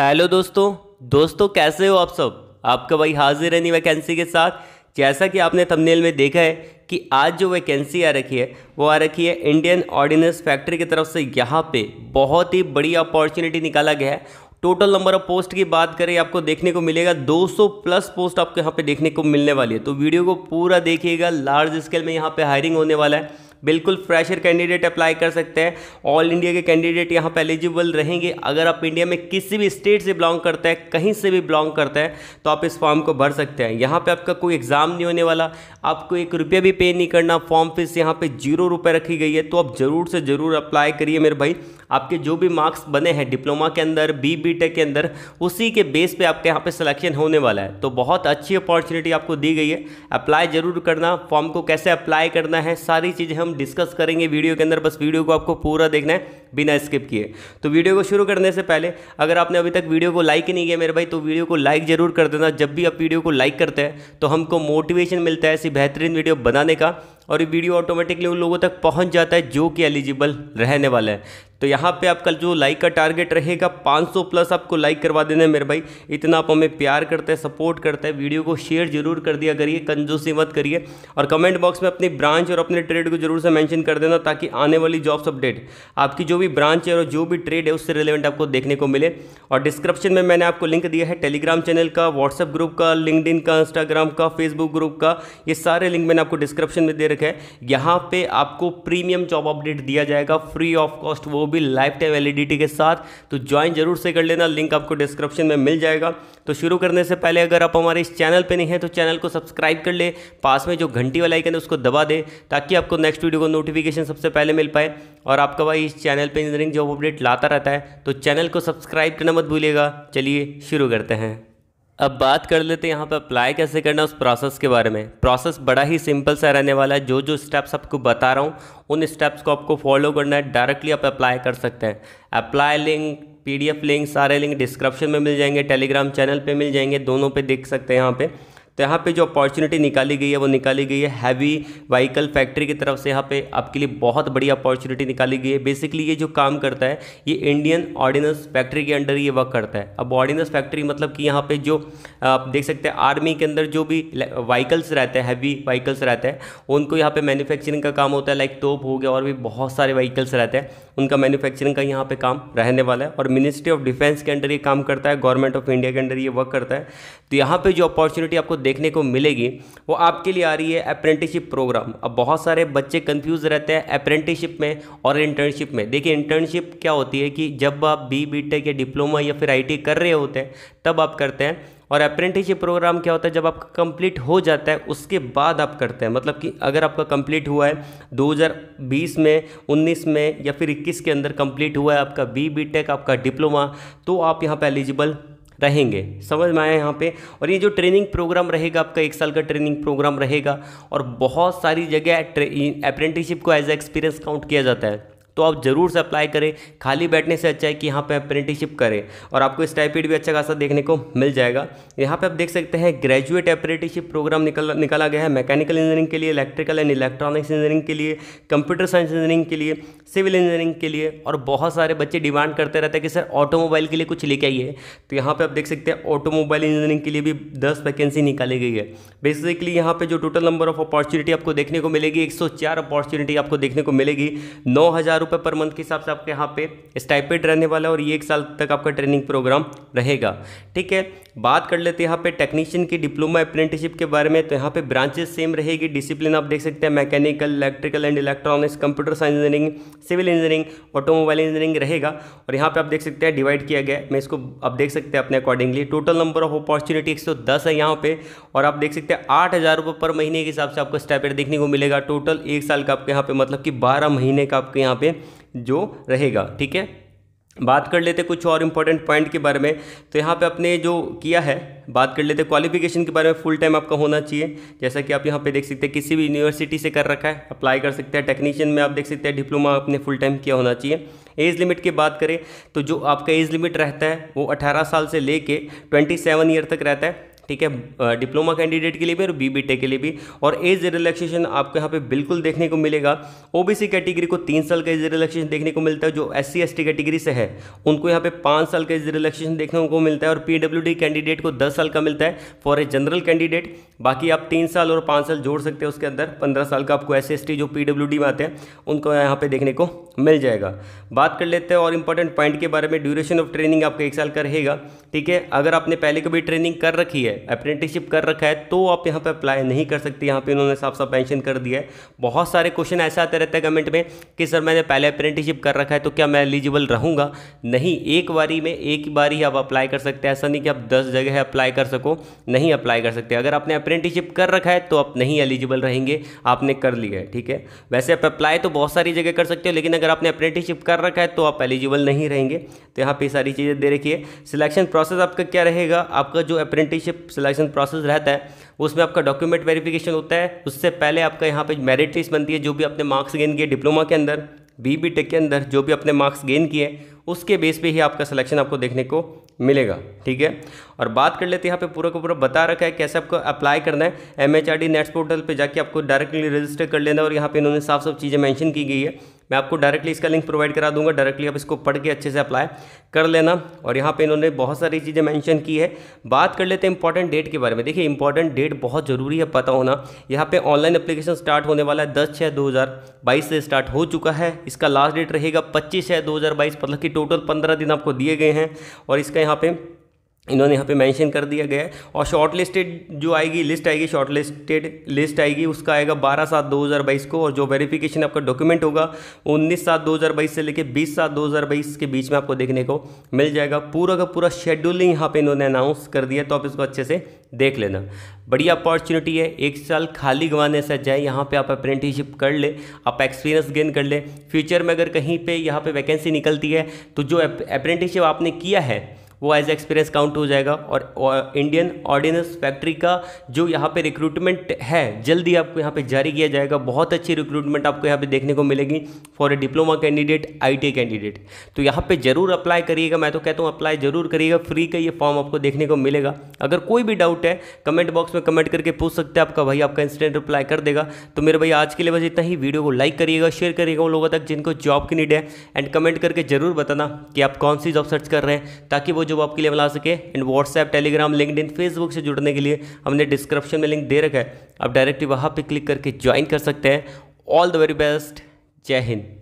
hello दोस्तों दोस्तों कैसे हो आप सब आपका भाई हाजिर है नहीं वैकेंसी के साथ जैसा कि आपने थंबनेल में देखा है कि आज जो वैकेंसी आ रखी है वो आ रखी है इंडियन ऑर्डिनेंस फैक्ट्री की तरफ से यहाँ पे बहुत ही बड़ी अपॉर्चुनिटी निकाला गया है टोटल नंबर ऑफ पोस्ट की बात करें आपको देखने को मिलेगा 200 प्लस पोस्ट आपको यहाँ पे देखने को मिलने वाली है तो वीडियो को पूरा देखिएगा लार्ज स्केल में यहाँ पे हायरिंग होने वाला है बिल्कुल फ्रेशर कैंडिडेट अप्लाई कर सकते हैं ऑल इंडिया के कैंडिडेट यहाँ पर एलिजिबल रहेंगे अगर आप इंडिया में किसी भी स्टेट से बिलोंग करते हैं कहीं से भी बिलोंग करते हैं तो आप इस फॉर्म को भर सकते हैं यहाँ पर आपका कोई एग्ज़ाम नहीं होने वाला आपको एक रुपया भी पे नहीं करना फॉर्म फीस यहाँ पर जीरो रुपये रखी गई है तो आप ज़रूर से ज़रूर अप्लाई करिए मेरे भाई आपके जो भी मार्क्स बने हैं डिप्लोमा के अंदर बी बी टेक के अंदर उसी के बेस पे आपके यहाँ पे सिलेक्शन होने वाला है तो बहुत अच्छी अपॉर्चुनिटी आपको दी गई है अप्लाई ज़रूर करना फॉर्म को कैसे अप्लाई करना है सारी चीज़ें हम हम डिस्कस करेंगे वीडियो के अंदर बस वीडियो को आपको पूरा देखना है बिना स्किप किए तो वीडियो को शुरू करने से पहले अगर आपने अभी तक वीडियो को लाइक नहीं किया मेरे भाई तो वीडियो को लाइक जरूर कर देना जब भी आप वीडियो को लाइक करते हैं तो हमको मोटिवेशन मिलता है ऐसी बेहतरीन वीडियो बनाने का और ये वीडियो ऑटोमेटिकली उन लोगों तक पहुंच जाता है जो कि एलिजिबल रहने वाला है तो यहाँ पे आपका जो लाइक का टारगेट रहेगा 500 प्लस आपको लाइक करवा देना है मेरे भाई इतना आप हमें प्यार करते हैं सपोर्ट करते हैं वीडियो को शेयर जरूर कर दिया करिए कंजूसी मत करिए और कमेंट बॉक्स में अपनी ब्रांच और अपने ट्रेड को जरूर से मैंशन कर देना ताकि आने वाली जॉब्स अपडेट आपकी जो भी ब्रांच है और जो भी ट्रेड है उससे रिलेवेंट आपको देखने को मिले और डिस्क्रिप्शन में मैंने आपको लिंक दिया है टेलीग्राम चैनल का व्हाट्सअप ग्रुप का लिंकड का इंस्टाग्राम का फेसबुक ग्रुप का ये सारे लिंक मैंने आपको डिस्क्रिप्शन में दे रखा है यहाँ पे आपको प्रीमियम जॉब अपडेट दिया जाएगा फ्री ऑफ कॉस्ट वो भी लाइफ टाइम वैलिडिटी के साथ तो ज्वाइन जरूर से कर लेना लिंक आपको डिस्क्रिप्शन में मिल जाएगा तो शुरू करने से पहले अगर आप हमारे इस चैनल पर नहीं हैं तो चैनल को सब्सक्राइब कर ले पास में जो घंटी वाला आइकन है उसको दबा दे ताकि आपको नेक्स्ट वीडियो को नोटिफिकेशन सबसे पहले मिल पाए और आपका भाई इस चैनल पर इंजीनियरिंग जॉब अपडेट लाता रहता है तो चैनल को सब्सक्राइब करना मत भूलिएगा चलिए शुरू करते हैं अब बात कर लेते हैं यहाँ पर अप्लाई कैसे करना उस प्रोसेस के बारे में प्रोसेस बड़ा ही सिंपल सा रहने वाला है जो जो स्टेप्स आपको बता रहा हूँ उन स्टेप्स को आपको फॉलो करना है डायरेक्टली आप अप्लाई कर सकते हैं अप्लाई लिंक पीडीएफ लिंक सारे लिंक डिस्क्रिप्शन में मिल जाएंगे टेलीग्राम चैनल पे मिल जाएंगे दोनों पे देख सकते हैं यहाँ पर तो यहाँ पे जो अपॉर्चुनिटी निकाली गई है वो निकाली गई है हैवी व्हीकल फैक्ट्री की तरफ से यहाँ पे आपके लिए बहुत बड़ी अपॉर्चुनिटी निकाली गई है बेसिकली ये जो काम करता है ये इंडियन ऑर्डिनेंस फैक्ट्री के अंडर ये वर्क करता है अब ऑर्डिनेंस फैक्ट्री मतलब कि यहाँ पे जो आप देख सकते हैं आर्मी के अंदर जो भी व्हीकल्स रहते हैं हैवी व्हीकल्स रहते हैं उनको यहाँ पर मैन्युफैक्चरिंग का काम होता है लाइक तोप हो गया और भी बहुत सारे व्हीकल्स रहते हैं उनका मैनुफैक्चरिंग का यहाँ पर काम रहने वाला है और मिनिस्ट्री ऑफ डिफेंस के अंडर ये काम करता है गवर्नमेंट ऑफ इंडिया के अंडर ये वर्क करता है तो यहाँ पर जो अपॉर्चुनिटी आपको देखने को मिलेगी वो आपके लिए आ रही है अप्रेंटिसशिप प्रोग्राम अब बहुत सारे बच्चे कंफ्यूज रहते हैं अप्रेंटिसशिप में और इंटर्नशिप में देखिए इंटर्नशिप क्या होती है कि जब आप बी बी टेक या डिप्लोमा या फिर आई कर रहे होते हैं तब आप करते हैं और अप्रेंटिसशिप प्रोग्राम क्या होता है जब आपका कंप्लीट हो जाता है उसके बाद आप करते हैं मतलब कि अगर आपका कंप्लीट हुआ है 2020 में 19 में या फिर 21 के अंदर कंप्लीट हुआ है आपका बी बी टेक आपका डिप्लोमा तो आप यहाँ पर एलिजिबल रहेंगे समझ में आए यहाँ पे और ये जो ट्रेनिंग प्रोग्राम रहेगा आपका एक साल का ट्रेनिंग प्रोग्राम रहेगा और बहुत सारी जगह अप्रेंटिसशिप को एज ए एक्सपीरियंस काउंट किया जाता है तो आप ज़रूर से अप्लाई करें खाली बैठने से अच्छा है कि यहाँ पे अप्रेंटिसशिप करें और आपको स्टाइपेंड भी अच्छा खासा देखने को मिल जाएगा यहाँ पे आप देख सकते हैं ग्रेजुएट अप्रेंटिसशिप प्रोग्राम निकल निकाला गया है मैकेनिकल इंजीनियरिंग के लिए इलेक्ट्रिकल एंड इलेक्ट्रॉनिक्स इंजीनियरिंग के लिए कंप्यूटर साइंस इंजीनियरिंग के लिए सिविल इंजीनियरिंग के लिए और बहुत सारे बच्चे डिमांड करते रहते हैं कि सर ऑटोमोबाइल के लिए कुछ लेके आइए तो यहाँ पर आप देख सकते हैं ऑटोमोबाइल इंजीनियरिंग के लिए भी दस वैकेंसी निकाली गई है बेसिकली यहाँ पर जो टोटल नंबर ऑफ अपॉर्चुनिटी आपको देखने को मिलेगी एक अपॉर्चुनिटी आपको देखने को मिलेगी नौ हज़ार हज़ार रुपये पर मंथ के हिसाब से आपके यहाँ पे स्टाइपेड रहने वाला है और ये एक साल तक आपका ट्रेनिंग प्रोग्राम रहेगा ठीक है बात कर लेते हैं यहाँ पे टेक्नीशियन की डिप्लोमा अप्रेंटिसशिप के बारे में तो यहाँ पे ब्रांचेस सेम रहेगी डिसिप्लिन आप देख सकते हैं mechanical electrical and electronics computer science engineering civil engineering automobile engineering रहेगा और यहाँ पर आप देख सकते हैं डिवाइड किया गया मैं इसको आप देख सकते हैं अपने accordingly total number of opportunity एक है यहाँ पर और आप देख सकते हैं आठ हज़ार पर महीने के हिसाब से आपको स्टाइपेड देखने को मिलेगा टोटल एक साल का आपके यहाँ पे मतलब कि बारह महीने का आपके यहाँ पे जो रहेगा ठीक है बात कर लेते कुछ और इम्पोर्टेंट पॉइंट के बारे में तो यहाँ पे आपने जो किया है बात कर लेते क्वालिफिकेशन के बारे में फुल टाइम आपका होना चाहिए जैसा कि आप यहाँ पे देख सकते हैं किसी भी यूनिवर्सिटी से कर रखा है अप्लाई कर सकते हैं टेक्नीशियन में आप देख सकते हैं डिप्लोमा आपने फुल टाइम किया होना चाहिए एज लिमिट की बात करें तो जो आपका एज लिमिट रहता है वो अठारह साल से ले कर ट्वेंटी ईयर तक रहता है ठीक है डिप्लोमा कैंडिडेट के लिए भी और बी बी के लिए भी और एज रिलैक्सेशन आपको यहाँ पे बिल्कुल देखने को मिलेगा ओबीसी कैटेगरी को तीन साल का एज रिलैक्सेशन देखने को मिलता है जो एस सी कैटेगरी से है उनको यहाँ पे पाँच साल का एज रिलैक्सेशन देखने को मिलता है और पी कैंडिडेट को दस साल का मिलता है फॉर ए जनरल कैंडिडेट बाकी आप तीन साल और पाँच साल जोड़ सकते हैं उसके अंदर पंद्रह साल का आपको एस जो पी में आते हैं उनको यहाँ पे देखने को मिल जाएगा बात कर लेते हैं और इंपॉर्टेंट पॉइंट के बारे में ड्यूरेशन ऑफ ट्रेनिंग आपका एक साल का रहेगा ठीक है अगर आपने पहले कभी ट्रेनिंग कर रखी है अप्रेंटिसशिप कर रखा है तो आप यहाँ पे अप्लाई नहीं कर सकते यहाँ पे इन्होंने साफ साफ मैंशन कर दिया है बहुत सारे क्वेश्चन ऐसे आते रहते हैं कमेंट में कि सर मैंने पहले अप्रेंटिसशिप कर रखा है तो क्या मैं एलिजिबल रहूँगा नहीं एक बारी में एक बार ही आप अप्लाई कर सकते हैं ऐसा नहीं कि आप दस जगह अप्लाई कर सको नहीं अप्लाई कर सकते अगर आपने अप्रेंटिसशिप कर रखा है तो आप नहीं एलिजिबल रहेंगे आपने कर लिया है ठीक है वैसे आप अप्लाई तो बहुत सारी जगह कर सकते हो लेकिन अगर आपने अप्रेंटिसशिप कर रखा है तो आप एलिजिबल नहीं रहेंगे तो यहाँ पे सारी चीज़ें दे रखी है सिलेक्शन प्रोसेस आपका क्या रहेगा आपका जो अप्रेंटिसशिप सिलेक्शन प्रोसेस रहता है उसमें आपका डॉक्यूमेंट वेरिफिकेशन होता है उससे पहले आपका यहाँ पे मेरिट लिस्ट बनती है जो भी आपने मार्क्स गेन किए डिप्लोमा के अंदर बी बी टेक के अंदर जो भी अपने मार्क्स गेन किए उसके बेस पे ही आपका सिलेक्शन आपको देखने को मिलेगा ठीक है और बात कर लेते हैं यहाँ पे पूरा का पूरा बता रखा है कैसे आपको अप्लाई करना है M H R D NATS portal पर जाके आपको डायरेक्टली रजिस्टर कर लेना है और यहाँ पे इन्होंने साफ साफ चीज़ें मैंशन की गई है मैं आपको डायरेक्टली इसका लिंक प्रोवाइड करा दूंगा डायरेक्टली आप इसको पढ़ के अच्छे से अप्लाई कर लेना और यहाँ पे इन्होंने बहुत सारी चीज़ें मेंशन की है बात कर लेते हैं इंपॉर्टेंट डेट के बारे में देखिए इंपॉर्टेंट डेट बहुत ज़रूरी है पता होना यहाँ पे ऑनलाइन अप्लीकेशन स्टार्ट होने वाला है दस छः दो से स्टार्ट हो चुका है इसका लास्ट डेट रहेगा पच्चीस छः दो मतलब कि टोटल पंद्रह दिन आपको दिए गए हैं और इसका यहाँ पर इन्होंने यहाँ पे मेंशन कर दिया गया है और शॉर्ट लिस्टेड जो आएगी लिस्ट आएगी शॉर्ट लिस्टेड लिस्ट आएगी उसका आएगा 12 सात 2022 को और जो वेरिफिकेशन आपका डॉक्यूमेंट होगा 19 सात 2022 से लेके 20 सात 2022 के बीच में आपको देखने को मिल जाएगा पूरा का पूरा शेड्यूलिंग यहाँ पे इन्होंने अनाउंस कर दिया तो आप इसको अच्छे से देख लेना बढ़िया अपॉर्चुनिटी है एक साल खाली गंवाने से जाए यहाँ पे आप अप्रेंटिसशिप कर ले आप एक्सपीरियंस गेन कर ले फ्यूचर में अगर कहीं पे यहाँ पे वैकेंसी निकलती है तो जो अप्रेंटिसशिप आपने किया है वो एज एक्सपीरियंस काउंट हो जाएगा और इंडियन ऑर्डिनेंस फैक्ट्री का जो यहाँ पे रिक्रूटमेंट है जल्दी आपको यहाँ पे जारी किया जाएगा बहुत अच्छी रिक्रूटमेंट आपको यहाँ पे देखने को मिलेगी for a diploma candidate I candidate तो यहाँ पर जरूर अप्लाई करिएगा मैं तो कहता हूँ अप्लाई जरूर करिएगा फ्री का ये फॉर्म आपको देखने को मिलेगा अगर कोई भी डाउट है कमेंट बॉक्स में कमेंट करके पूछ सकते हैं आपका भाई आपका इंस्टेंट रिप्लाई कर देगा तो मेरे भाई आज के लिए बस इतना ही वीडियो को लाइक करिएगा शेयर करिएगा उन लोगों तक जिनको जॉब की नीड है एंड कमेंट करके जरूर बताना कि आप कौन सी जॉब सर्च कर रहे हैं ताकि वो जो वो आपके लिए बना सके and WhatsApp Telegram LinkedIn Facebook से जुड़ने के लिए हमने डिस्क्रिप्शन में लिंक दे रखा है आप डायरेक्टली वहाँ पर क्लिक करके ज्वाइन कर सकते हैं ऑल द वेरी बेस्ट जय हिंद